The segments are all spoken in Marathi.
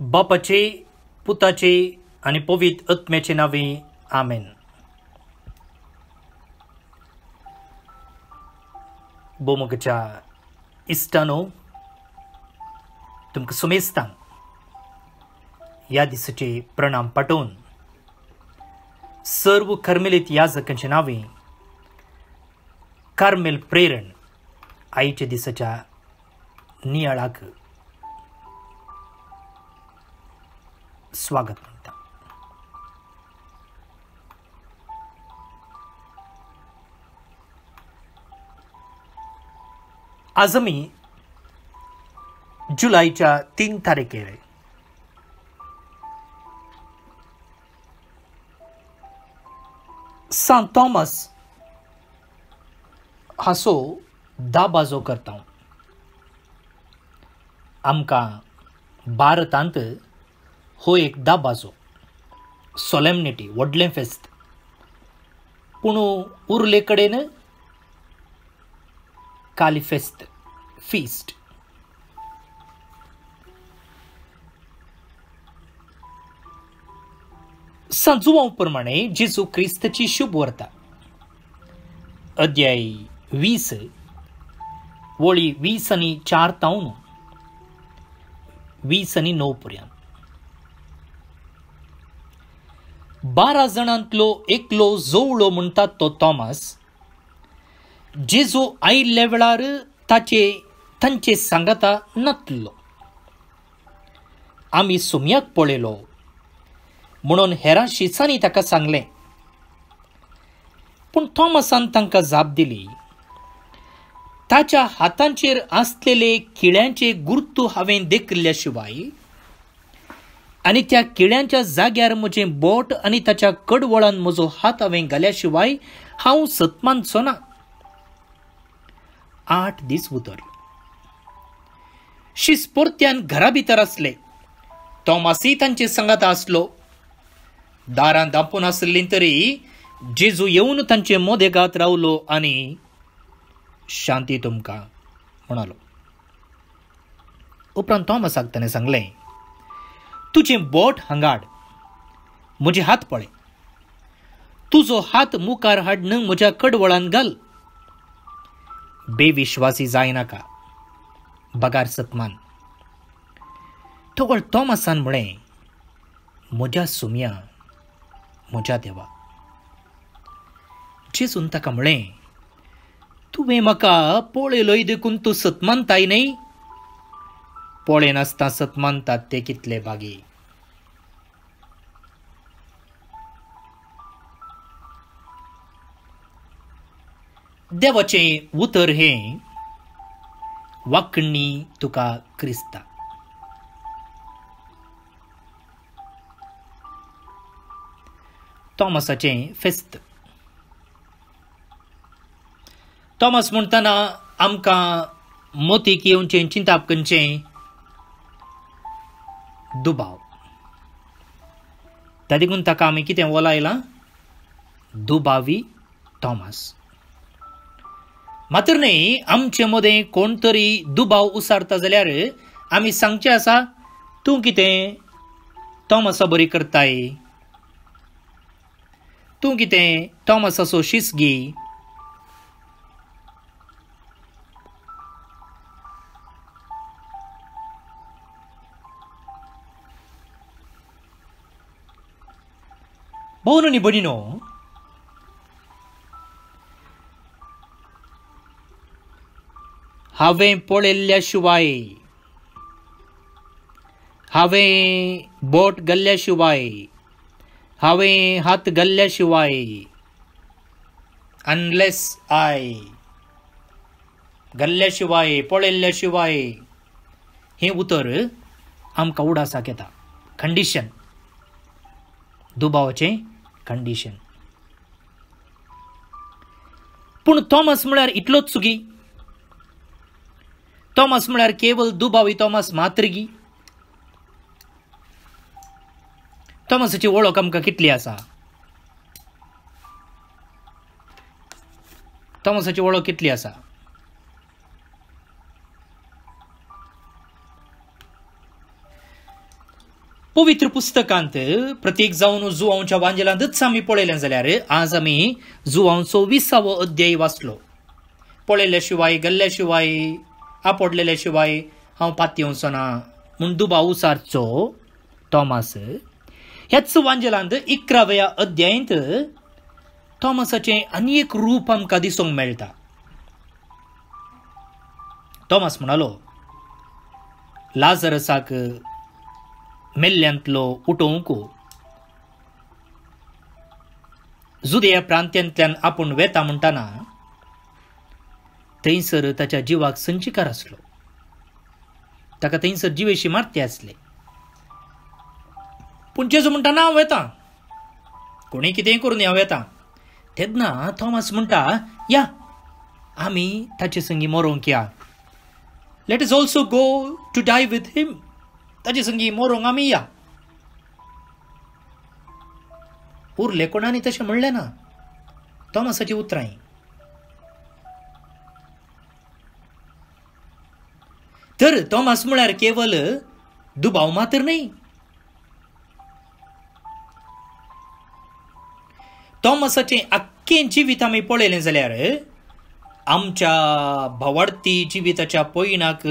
बापाचे पुताचे आणि पवित आत्म्याचे नावे आमेन बोमगच्या इस्टानो तुमक सुमेस्तां या दिसाचे प्रणाम पाठोवन सर्व कर्मेलीत याजकांचे नावे कार्मेल प्रेरण आईच्या दिसाच्या नियाळाक स्वागत मिलता आज मी जुलैच्या तीन तारखेला सांत थॉमस हासो दाबाजो करता हूं भारत हो एकदा बाजो सॉलेमनिटी व्हडलें फेस्त पूण उरले कडेन कालिफेस्त फीस्ट सांजुवां प्रमाणे जिजू क्रिस्तची शुभ वर्ता अध्याय वीस वळी वीस आणि चार तावन वीस आणि नऊ पर्यंत बारा जणांतलो एकलो जवळो म्हणतात तो थॉमस जेजू आयिल्ल्या वेळार ताचे तांचे सांगता नातलो आमी सुमयाक पळयलो म्हणून हेरां शिसांनी ताका सांगले पूण थॉमसान तांकां जाप दिली ताच्या हातांचेर आसलेले किळ्यांचे गुर्तू हांवें देखिल्ल्या शिवाय आणि त्या किड्यांच्या जाग्यार म्हजें बोट आणि त्याच्या कडवळान म्हजो हात हांवें घाल्या शिवाय हांव सतमानचो ना आठ दीस शी शिस्पोर्त्यान घरा भितर आसले तोमासी तांचे संगात आसलो दारां दापून आसली तरी जेजू येवन तांचे गात रावलो आनी शांती तुमकां म्हणालो उपरांत तोमासाक ताणें सांगलें तुझे बोट हंगाड मुझे हात पळे तुजो हात मुखार हाडणं म्हज्या कडवळान घाल बेविश्वासी जायनाका बगार सतमान थोगळ तॉमसान म्हळें म्हज्या सुमया म्हज्या देवा जेसून ताका म्हळें तुवें म्हाका पळयलोय देखून तूं सतमानताय न्ही पळय नासता सतमानतात ते कितले बागी देवचे उतर हें वाकणी तुका क्रिस्ता थॉमसाचे फेस्त थॉमस म्हणताना आमकां मोतीक येवचे चिंताप करचें दुबाव देखून ताका आमी कितें वोलायलां दुबावी थॉमस मात्र न्ही आमचे मदें कोण तरी दुबाव उसारता जाल्यार आम्ही सांगचे असा तू कितें तो मातसो बरी करताय तू कितें तो मातसो सोशीस घे भाऊ नी नो हांवें पळयल्ल्या शिवाय हांवें बोट गल्ल्या शिवाय हांवें हात गल्ल्या शिवाय अनलेस आय गल्ल्या शिवाय पळयल्ल्या शिवाय हें उतर आमकां उडासाक येता कंडिशन दुबावाचें कंडिशन पूण थॉमस म्हळ्यार इतलोच चुकी थॉमस म्हळ्यार केवल दुबावी थॉमस मात्रगी थॉमसची वळख आमकां कितली आसा थॉमसची ओळख कितली आसा पवित्र पुस्तकांत प्रत्येक जावन जुवांच्या वांजेलांतच आमी पळयलें जाल्यार आज आमी जुवांचो विसावो अध्याय वाचलो पळयल्या शिवाय गल्ल्या शिवाय आपडलेल्या शिवाय हांव पातयेवचो येवचोना म्हूण दुबाव उसारचो थॉमस ह्याच वांजलांत इकराव्या अध्यायेंत थॉमसाचे आनी एक रूप आमकां दिसूंक मेळटा थॉमस म्हणालो लाजरसाक मेल्ल्यांतलो उठोवंक हो. जुदया प्रांत्यांतल्यान आपूण वेता म्हणटना थंयसर ताच्या जिवाक संचिकार आसलो ताका थंयसर जिवेशी मारते आसले पूण जेजू म्हणटा ना हांव येता कोणी कितेंय करून हांव येता तेन्ना थॉमस म्हणटा या आमी ताचे संगी मरोंक या let us also go to die with him ताचे संगी मरोंक आमी या उरले कोणांनी तशें म्हणलें ना थॉमसाची उतरां तर मास म्हळ्यार केवल दुबाव मात्र न्हय थॉमसचे आख्खें जिवीत आमी पळयलें जाल्यार आमच्या भावार्थी जिविताच्या पैणाक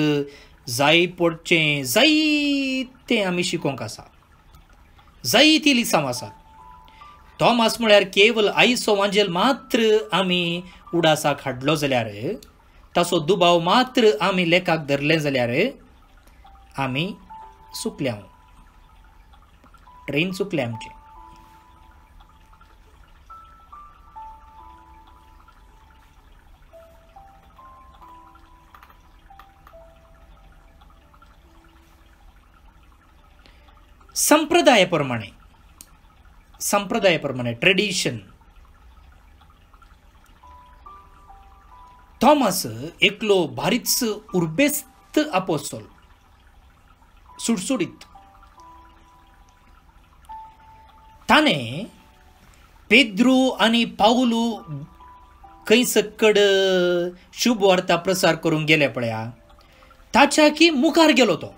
जाय पडचें जायतें आमी शिकोंक आसा जायतीं लिसांव आसा तो मास म्हळ्यार केवल आयसो वांजेल मात्र आमी उडासाक हाडलो जाल्यार ताचो दुबाव मात्र आमी लेखाक धरले जाल्यार आमी चुकल्या ट्रेन चुकले आमची संप्रदायाप्रमाणे संप्रदायाप्रमाणे ट्रेडिशन थॉमस एकलो भारीच उर्बेस्त अपोस्तोल सुडसुडीत ताने पेद्रू आणि पाऊलू सकड शुभ वार्ता प्रसार करून गेले पळया ताच्या की मुखार गेलो तो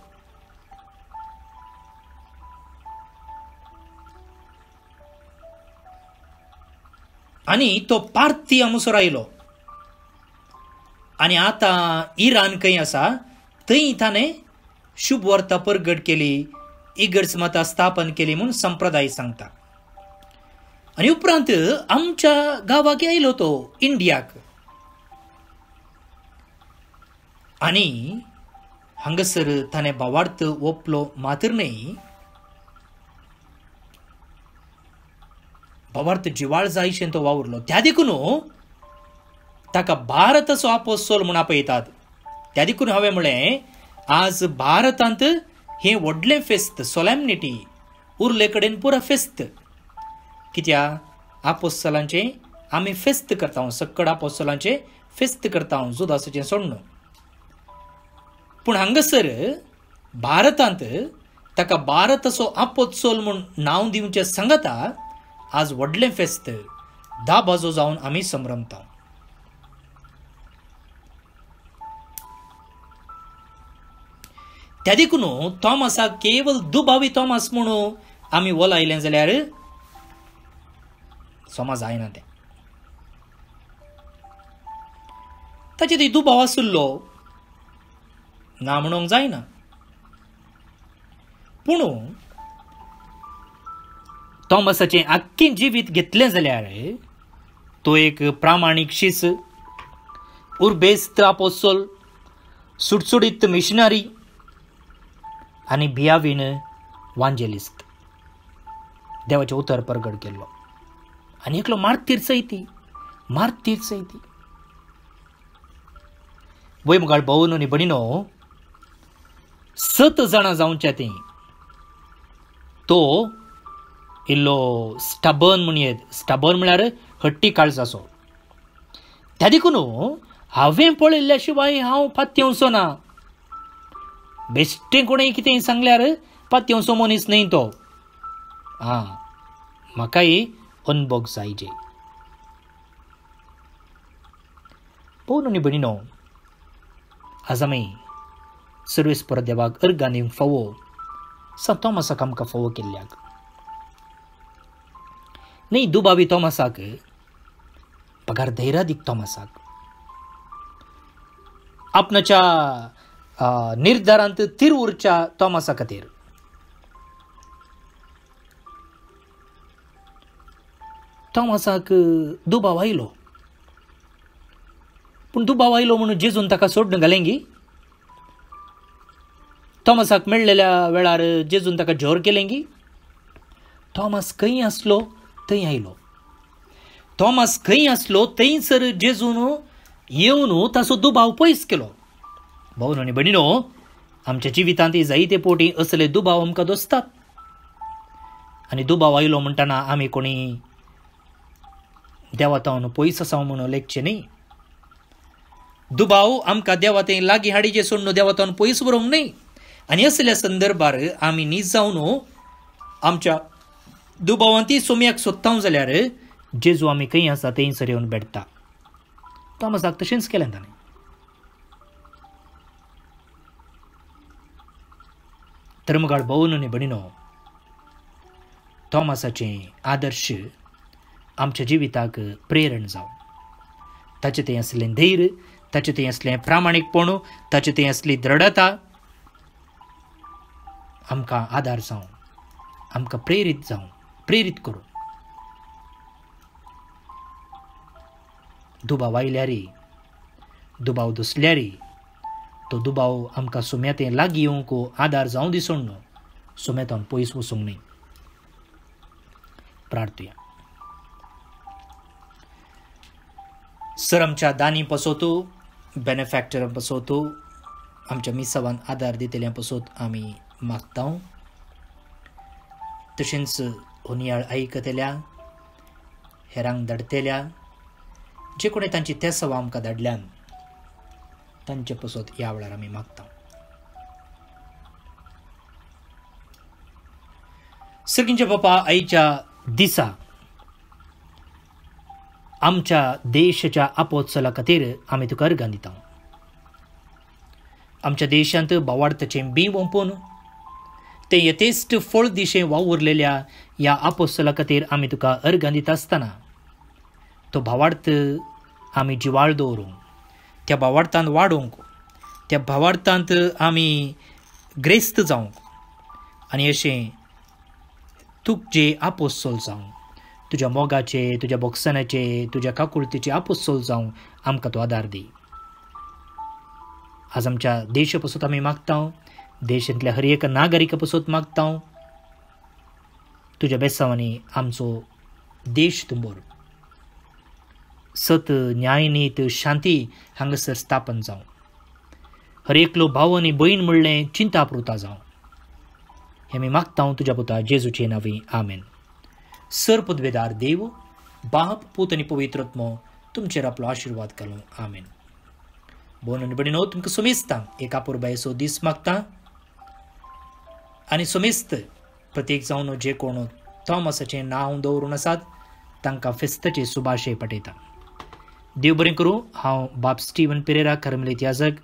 आणि तो पार्थी अमुसर आयलो आणि आता इरान काही असा थंय ताणें शुभ वार्ता परगट केली इगर्ज माता स्थापन केली म्हणून संप्रदाय सांगता आणि उपरांत आमच्या गावाक आयलो तो इंडियाक आणि हांगासर ताने भावार्थ ओपलो मात्र न्हय भावार्थ जिवाळ जायशेन तो वावरलो त्या देखून आपो सोल म्हूण आपयतात त्या देखून हांवें म्हळें आज भारतांत हें व्हडलें फेस्त सोलॅमनिटी उरले कडेन पुरा फेस्त कित्या आपोस्तलांचें आमी फेस्त करता सक्कड आपोस्तलांचें फेस्त करता जुदासचें सोडण पूण हांगासर भारतांत ताका भारताचो आपोत्सोल म्हूण नांव दिवचें सांगता आज व्हडलें फेस्त धा बाजू जावन आमी संभ्रमता ತೆದಕ್ಕೂ ತೋಮಸ केवल दुभावी थॉमस म्हणू आमी वॉल आयलें जाल्यार सोमा जायना ते ताचे थंय दुभाव आसुल्लो ना म्हणूंक जायना पूण थॉमसाचे आख्खी जिवीत घेतले जाल्यार तो एक प्रामाणीक शीस उर्बेस्त आपोसोल सुटसुडीत मिशनरी आणि बिया वांजेलिस्त देवाचे उतर परगड केल्लो आनी एकलो मार्तीर सैती मार्तीर सैती वय मुगाळ भोवन आनी सत जाणां जावच्या ती तो इल्लो स्टबर्न म्हूण येत स्टबर्न म्हळ्यार हट्टी असो त्या देखून हांवें पळयल्ल्या शिवाय हांव फाती ना बेश्टें कितें सांगल्यार पातयेवं सोमोन न्हय तो आं म्हाकाय अनबॉग जायजे पोवन आनी भयणीनो आज आमी सर्वेस परत देवाक अर्ग आनी फावो सांग थॉमासाक आमकां फावो केल्ल्याक न्हय दुबावी थॉमासाक पगार धैरा दीक थॉमासाक आपणाच्या निर्धारांत तीर उरच्या तोमासा खातीर तोमासाक दुबाव आयलो पूण दुबाव आयलो म्हणून जेजून ताका सोडून घालेंगी थॉमसाक मेळलेल्या वेळार जेजून ताका जोर केलेंगी थॉमस खंय आसलो थंय आयलो थॉमस खंय आसलो थंयसर जेजून येवन ताचो दुबाव पयस केलो भाऊन आणि बणीनो आमच्या जिवितांत जायते पोटी असले दुबाव आमकां दोसतात आणि दुबाव आयलो म्हणटना आम्ही कोणी देवातावन पयस आसा म्हणून लेखचे न्ही दुबाव आमकां देवाते लागीं हाडीचे सोडून देवातावन पयस बरोवंक न्ही आणि असल्या संदर्भार आम्ही नीज जावन आमच्या दुबावांती सोम्याक सोदता जाल्यार जेजू आम्ही खंय आसा थंयसर येवन भेटता तामसाक तशेंच केलें ताणें ધર્મગાળ બહુનોને બનીનો थॉमसाचे आदर्श आमच्या जिविताक प्रेरण जावं ताचे ते असले धैर्य ताचे ते असले प्रामाणीकपणू ताचे ते असली दृढता आमकां आदार जावं आमकां प्रेरीत जावं प्रेरीत करूं दुबाव आयल्यारी दुबाव दुसल्यारी तो दुबाव आमकां सुमेते लागीं येवंक आदार जावं दिसोण न्हू सुमेतान पयस वसूंक न्ही प्रार्थुया सर आमच्या दानी पसोतो बेनिफॅक्टरां पसोतो आमच्या मिसावान आदार दितल्या पसोत आमी मागता तशेंच होनियाळ आयकतल्या हेरांक धडतल्या जे कोणी तांची तेसवां आमकां धाडल्यान तांचे पसोत ह्या वेळार आमी मागता सगळींचे बापा आईच्या दिसा आमच्या देशाच्या आपोत्सला खातीर आम्ही तुका अर्गां दिता आमच्या देशांत बोवार्थाचें बी ओंपून ते यथेस्ट फळ दिशे वा उरलेल्या ह्या आपोत्सला खातीर आमी तुका अर्गां दिता आसतना तो भावार्थ आमी जिवाळ दवरूं त्या भावार्थांत वाडोवंक त्या भावार्थांत आमी ग्रेस्त जावंक आनी अशें तुजे आपोस्तोल जावं तुज्या मोगाचे तुज्या बॉक्सनाचे तुज्या काकुळतीचे आपोस्तोल जावं आमकां तो आदार दी आज आमच्या देश पसून आमी मागता देशांतल्या हर एक नागरीक पसून मागता तुज्या बेसावांनी आमचो देश तुंबोर सत न्यायनीत शांती हांगासर स्थापन जाव हर एकलो भाव आणि बहीण म्हणले चिंता पुरता जावं हें मी मागता हांव पुता जेजूचे नांवी आमेन सर पदवेदार देव बाप पूत आनी पवित्रत्मो तुमचेर आपलो आशीर्वाद घालूं आमेन भोवन आणि भणीन तुमकां सोमेस्तां एका पुरबायेचो दीस मागता आनी सुमेस्त प्रत्येक जावन जे कोण थॉमसाचें नांव दवरून आसात तांकां फेस्ताचे सुभाशय पटयता देव बरें करूं हांव बाब स्टिवन पेरेरा करमले इतिहासक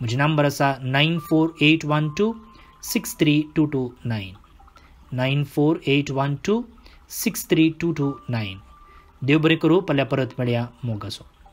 म्हजो नंबर आसा nine four eight one two six three two two nine nine four eight one two six three two two nine देव बरें करूं फाल्यां परत मेळया मोगाचो